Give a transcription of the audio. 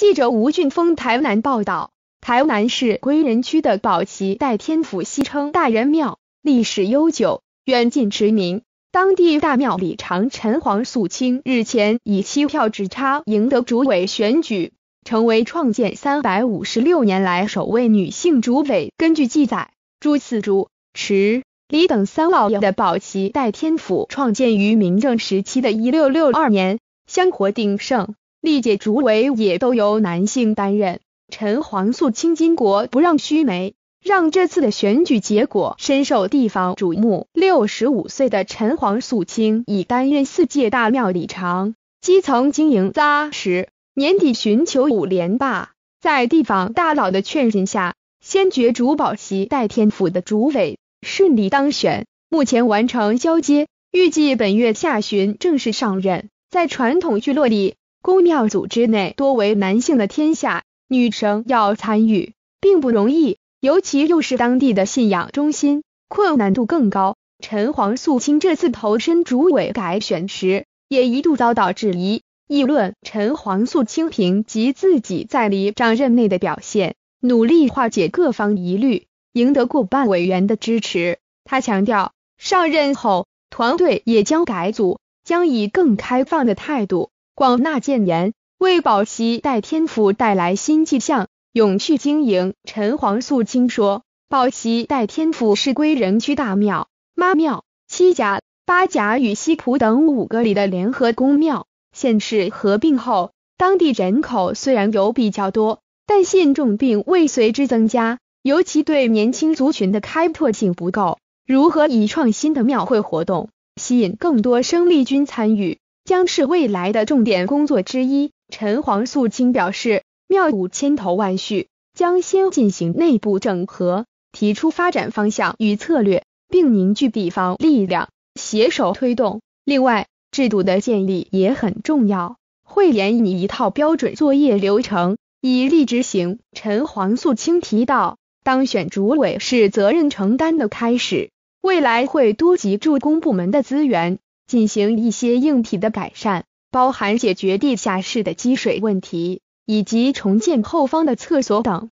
记者吴俊峰台南报道，台南市归仁区的宝旗代天府西称大仁庙历史悠久，远近驰名。当地大庙里长陈黄素清日前以七票之差赢得主委选举，成为创建三百五十六年来首位女性主委。根据记载，朱四朱、池李等三老爷的宝旗代天府创建于明正时期的一六六二年，香火鼎盛。历届主委也都由男性担任。陈黄素清巾帼不让须眉，让这次的选举结果深受地方瞩目。六十五岁的陈黄素清已担任四届大庙礼长，基层经营扎实。年底寻求五连霸，在地方大佬的劝进下，先角主保席代天府的主委顺利当选，目前完成交接，预计本月下旬正式上任。在传统聚落里。宫庙组织内多为男性的天下，女生要参与并不容易，尤其又是当地的信仰中心，困难度更高。陈黄素清这次投身主委改选时，也一度遭到质疑，议论陈黄素清平及自己在离任内的表现，努力化解各方疑虑，赢得过半委员的支持。他强调，上任后团队也将改组，将以更开放的态度。广纳谏言，为宝溪代天府带来新气象。永续经营。陈黄素清说，宝溪代天府是归仁区大庙、妈庙、七甲、八甲与西浦等五个里的联合公庙。现是合并后，当地人口虽然有比较多，但信众并未随之增加，尤其对年轻族群的开拓性不够。如何以创新的庙会活动，吸引更多生力军参与？将是未来的重点工作之一。陈黄素清表示，庙宇千头万绪，将先进行内部整合，提出发展方向与策略，并凝聚地方力量，携手推动。另外，制度的建立也很重要，会研拟一套标准作业流程，以力执行。陈黄素清提到，当选主委是责任承担的开始，未来会多集助攻部门的资源。进行一些硬体的改善，包含解决地下室的积水问题，以及重建后方的厕所等。